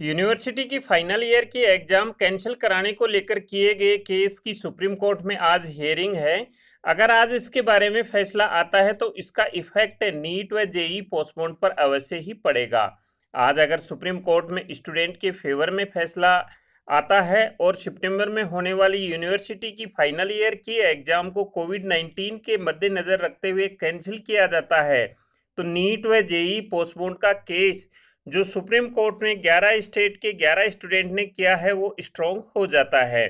university की final year की exam cancel कराने को लेकर किए गए केस की सुप्रीम कोर्ट में आज हेयरिंग है अगर आज इसके बारे में फैसला आता है तो इसका इफेक्ट नीट व जेई पोस्टपोन पर अवश्य ही पड़ेगा आज अगर सुप्रीम कोर्ट में स्टूडेंट के फेवर में फैसला आता है और सितंबर में होने वाली यूनिवर्सिटी की फाइनल ईयर की एग्जाम को कोविड 19 के मद्देनज़र रखते हुए कैंसिल किया जाता है तो नीट व जेई पोस्टपोन का केस जो सुप्रीम कोर्ट में 11 स्टेट के 11 स्टूडेंट ने किया है वो स्ट्रॉन्ग हो जाता है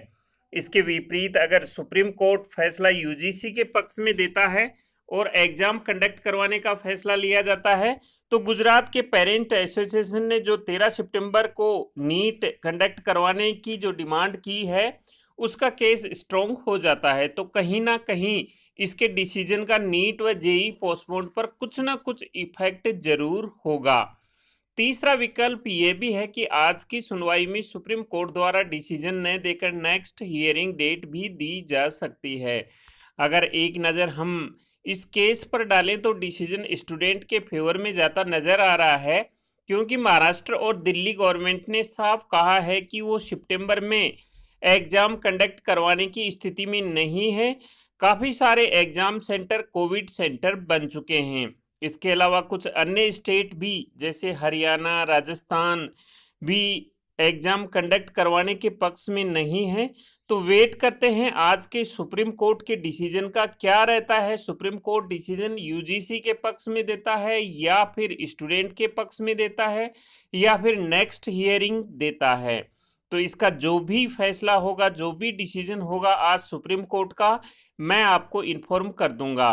इसके विपरीत अगर सुप्रीम कोर्ट फैसला यूजीसी के पक्ष में देता है और एग्ज़ाम कंडक्ट करवाने का फैसला लिया जाता है तो गुजरात के पेरेंट एसोसिएशन ने जो 13 सितंबर को नीट कंडक्ट करवाने की जो डिमांड की है उसका केस स्ट्रॉन्ग हो जाता है तो कहीं ना कहीं इसके डिसीजन का नीट व जेई पोस्टपोन पर कुछ ना कुछ इफेक्ट जरूर होगा तीसरा विकल्प ये भी है कि आज की सुनवाई में सुप्रीम कोर्ट द्वारा डिसीजन न देकर नेक्स्ट हियरिंग डेट भी दी जा सकती है अगर एक नज़र हम इस केस पर डालें तो डिसीजन स्टूडेंट के फेवर में जाता नज़र आ रहा है क्योंकि महाराष्ट्र और दिल्ली गवर्नमेंट ने साफ कहा है कि वो सितंबर में एग्ज़ाम कंडक्ट करवाने की स्थिति में नहीं है काफ़ी सारे एग्ज़ाम सेंटर कोविड सेंटर बन चुके हैं इसके अलावा कुछ अन्य स्टेट भी जैसे हरियाणा राजस्थान भी एग्जाम कंडक्ट करवाने के पक्ष में नहीं है तो वेट करते हैं आज के सुप्रीम कोर्ट के डिसीजन का क्या रहता है सुप्रीम कोर्ट डिसीजन यूजीसी के पक्ष में देता है या फिर स्टूडेंट के पक्ष में देता है या फिर नेक्स्ट हियरिंग देता है तो इसका जो भी फैसला होगा जो भी डिसीजन होगा आज सुप्रीम कोर्ट का मैं आपको इन्फॉर्म कर दूंगा